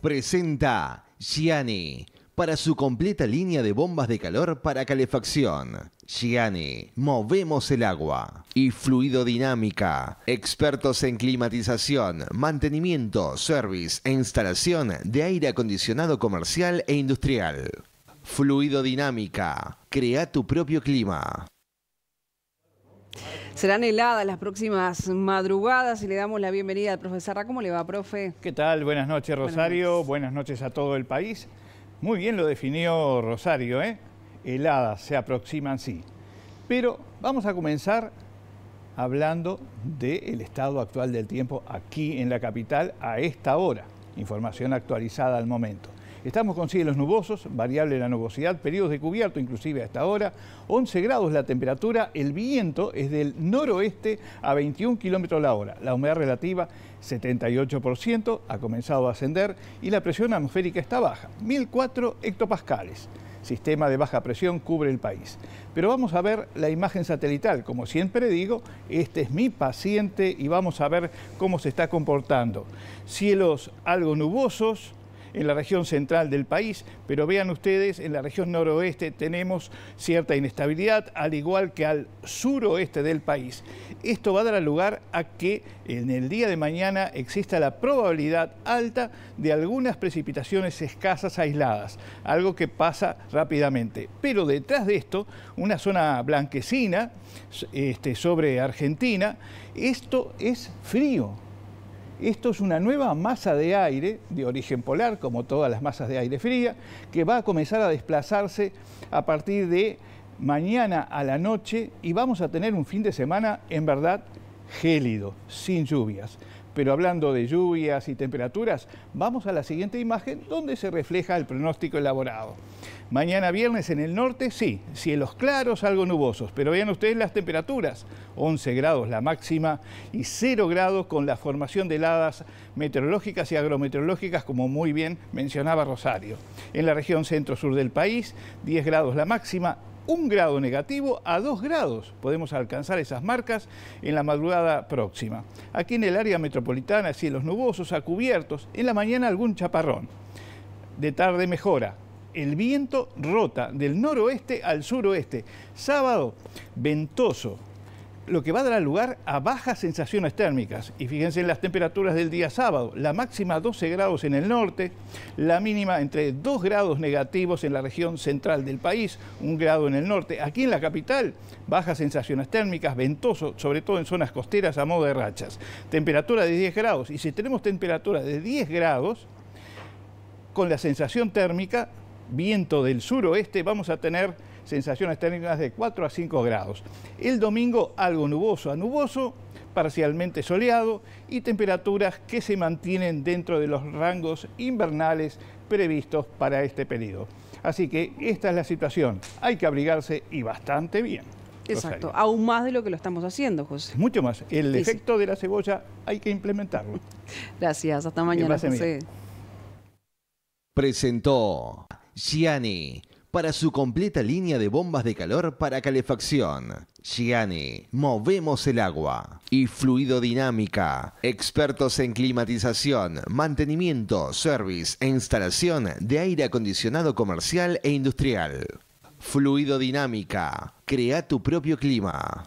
presenta Gianni para su completa línea de bombas de calor para calefacción. Gianni, movemos el agua. Y Fluidodinámica, expertos en climatización, mantenimiento, service e instalación de aire acondicionado comercial e industrial. Fluidodinámica, crea tu propio clima. Serán heladas las próximas madrugadas y le damos la bienvenida al profesor. ¿Cómo le va, profe? ¿Qué tal? Buenas noches, Rosario. Buenas noches, a todo el país. Muy bien lo definió Rosario, ¿eh? Heladas se aproximan, sí. Pero vamos a comenzar hablando del estado actual del tiempo aquí en la capital a esta hora. Información actualizada al momento. Estamos con cielos nubosos, variable la nubosidad, periodos de cubierto inclusive hasta ahora, 11 grados la temperatura, el viento es del noroeste a 21 kilómetros la hora, la humedad relativa 78%, ha comenzado a ascender y la presión atmosférica está baja, 1004 hectopascales sistema de baja presión cubre el país. Pero vamos a ver la imagen satelital. Como siempre digo, este es mi paciente y vamos a ver cómo se está comportando. Cielos algo nubosos, en la región central del país, pero vean ustedes, en la región noroeste tenemos cierta inestabilidad, al igual que al suroeste del país. Esto va a dar lugar a que en el día de mañana exista la probabilidad alta de algunas precipitaciones escasas aisladas, algo que pasa rápidamente. Pero detrás de esto, una zona blanquecina este, sobre Argentina, esto es frío. Esto es una nueva masa de aire de origen polar, como todas las masas de aire fría, que va a comenzar a desplazarse a partir de mañana a la noche y vamos a tener un fin de semana en verdad gélido, sin lluvias. Pero hablando de lluvias y temperaturas, vamos a la siguiente imagen donde se refleja el pronóstico elaborado. Mañana viernes en el norte, sí, cielos claros, algo nubosos, pero vean ustedes las temperaturas, 11 grados la máxima y 0 grados con la formación de heladas meteorológicas y agrometeorológicas, como muy bien mencionaba Rosario. En la región centro-sur del país, 10 grados la máxima, un grado negativo a dos grados. Podemos alcanzar esas marcas en la madrugada próxima. Aquí en el área metropolitana, cielos nubosos a cubiertos, en la mañana algún chaparrón. De tarde mejora. El viento rota del noroeste al suroeste. Sábado, ventoso, lo que va a dar lugar a bajas sensaciones térmicas. Y fíjense en las temperaturas del día sábado, la máxima 12 grados en el norte, la mínima entre 2 grados negativos en la región central del país, un grado en el norte. Aquí en la capital, bajas sensaciones térmicas, ventoso, sobre todo en zonas costeras a modo de rachas. Temperatura de 10 grados. Y si tenemos temperatura de 10 grados, con la sensación térmica, viento del suroeste, vamos a tener sensaciones térmicas de 4 a 5 grados. El domingo algo nuboso a nuboso, parcialmente soleado y temperaturas que se mantienen dentro de los rangos invernales previstos para este periodo. Así que esta es la situación. Hay que abrigarse y bastante bien. Exacto, aún más de lo que lo estamos haciendo, José. Mucho más. El efecto de la cebolla hay que implementarlo. Gracias, hasta mañana, José. Presentó Gianni para su completa línea de bombas de calor para calefacción. Gianni, movemos el agua. Y fluidodinámica. expertos en climatización, mantenimiento, service e instalación de aire acondicionado comercial e industrial. Fluidodinámica. crea tu propio clima.